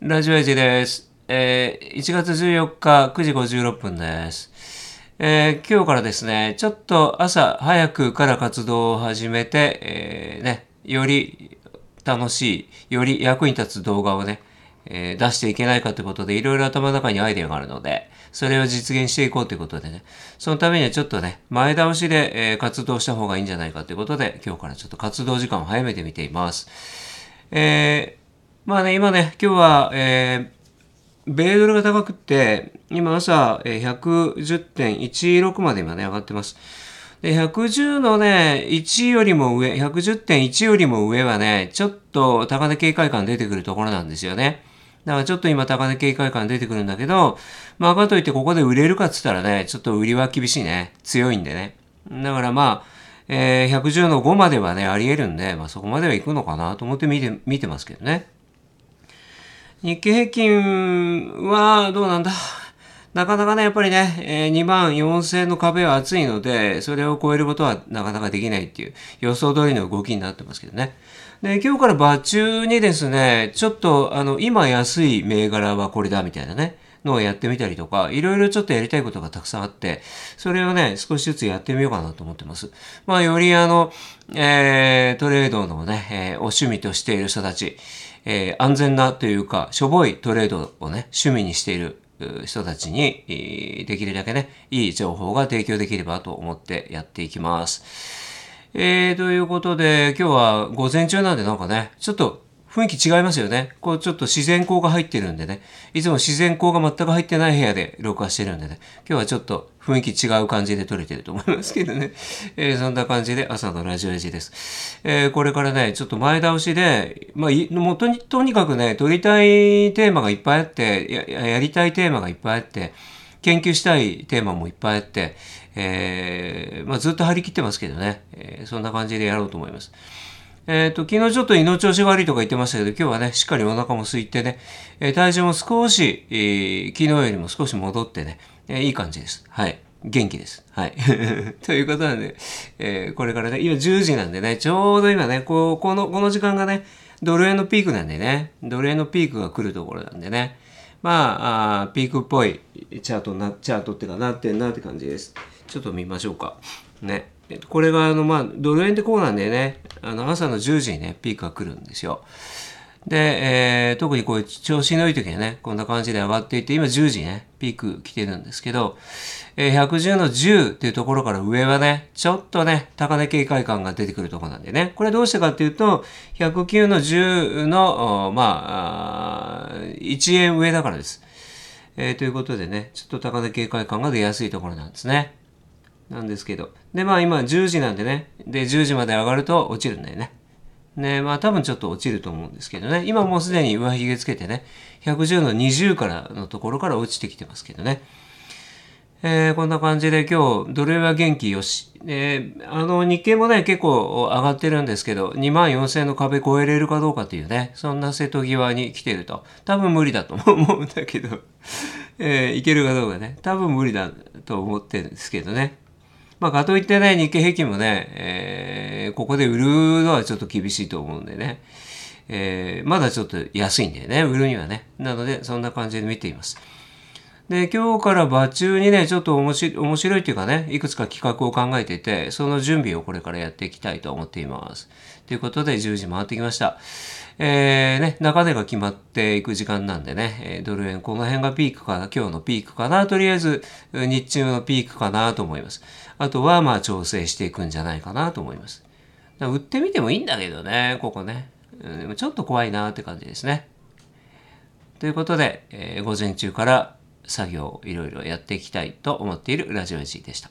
ラジオエジです。えー、1月14日9時56分です。えー、今日からですね、ちょっと朝早くから活動を始めて、えー、ね、より楽しい、より役に立つ動画をね、え出していけないかということで、いろいろ頭の中にアイデアがあるので、それを実現していこうということでね、そのためにはちょっとね、前倒しで、え活動した方がいいんじゃないかということで、今日からちょっと活動時間を早めてみています。えーまあね、今ね、今日は、えー、米ドルが高くって、今朝、え110.16まで今ね、上がってます。で、110のね、1よりも上、110.1よりも上はね、ちょっと高値警戒感出てくるところなんですよね。だからちょっと今高値警戒感出てくるんだけど、まあかといってここで売れるかっつったらね、ちょっと売りは厳しいね。強いんでね。だからまあ、えー、110の5まではね、あり得るんで、まあそこまでは行くのかなと思って見て、見てますけどね。日経平均はどうなんだなかなかね、やっぱりね、え2万4000の壁は厚いので、それを超えることはなかなかできないっていう予想通りの動きになってますけどね。で、今日から場中にですね、ちょっとあの、今安い銘柄はこれだみたいなね。のをやってみたりとか、いろいろちょっとやりたいことがたくさんあって、それをね、少しずつやってみようかなと思ってます。まあ、よりあの、えー、トレードのね、えー、お趣味としている人たち、えー、安全なというか、しょぼいトレードをね、趣味にしている人たちに、できるだけね、いい情報が提供できればと思ってやっていきます。えー、ということで、今日は午前中なんでなんかね、ちょっと雰囲気違いますよね。こうちょっと自然光が入ってるんでね。いつも自然光が全く入ってない部屋で録画してるんでね。今日はちょっと雰囲気違う感じで撮れてると思いますけどね。えー、そんな感じで朝のラジオレジです。えー、これからね、ちょっと前倒しで、まあ、もとにとにかくね、撮りたいテーマがいっぱいあってや、やりたいテーマがいっぱいあって、研究したいテーマもいっぱいあって、えー、まあ、ずっと張り切ってますけどね、えそんな感じでやろうと思います。えっ、ー、と、昨日ちょっと胃の調子悪いとか言ってましたけど、今日はね、しっかりお腹も空いてね、えー、体重も少し、えー、昨日よりも少し戻ってね、えいい感じです。はい。元気です。はい。ということなんで、えこれからね、今10時なんでね、ちょうど今ね、こう、この、この時間がね、ドル円のピークなんでね、ドル円のピークが来るところなんでね、まあ、あーピークっぽいチャートな、チャートってかなってんなって感じです。ちょっと見ましょうか。ね。これがあの、まあ、ドル円でこうなんでね、あの朝の10時にね、ピークが来るんですよ。で、えー、特にこういう調子のいい時はね、こんな感じで上がっていて、今10時ね、ピーク来てるんですけど、えー、110の10っていうところから上はね、ちょっとね、高値警戒感が出てくるところなんでね、これどうしてかっていうと、109の10の、まあ、1円上だからです。えー、ということでね、ちょっと高値警戒感が出やすいところなんですね。なんですけど。で、まあ今10時なんでね。で、10時まで上がると落ちるんだよね。ね、まあ多分ちょっと落ちると思うんですけどね。今もうすでに上髭つけてね、110の20からのところから落ちてきてますけどね。えー、こんな感じで今日、ル円は元気よし。えー、あの、日経もね、結構上がってるんですけど、2万4000の壁超えれるかどうかというね、そんな瀬戸際に来てると。多分無理だと思うんだけど、えー、いけるかどうかね。多分無理だと思ってるんですけどね。まあ、かといってね、日経平均もね、えー、ここで売るのはちょっと厳しいと思うんでね、えー、まだちょっと安いんでね、売るにはね。なので、そんな感じで見ています。で、今日から場中にね、ちょっと面白いというかね、いくつか企画を考えていて、その準備をこれからやっていきたいと思っています。ということで、10時回ってきました。えー、ね、中値が決まっていく時間なんでね、ドル円この辺がピークかな、今日のピークかな、とりあえず日中のピークかなと思います。あとはまあ調整していくんじゃないかなと思います。売ってみてもいいんだけどね、ここね。ちょっと怖いなって感じですね。ということで、えー、午前中から作業をいろいろやっていきたいと思っているラジオ G でした。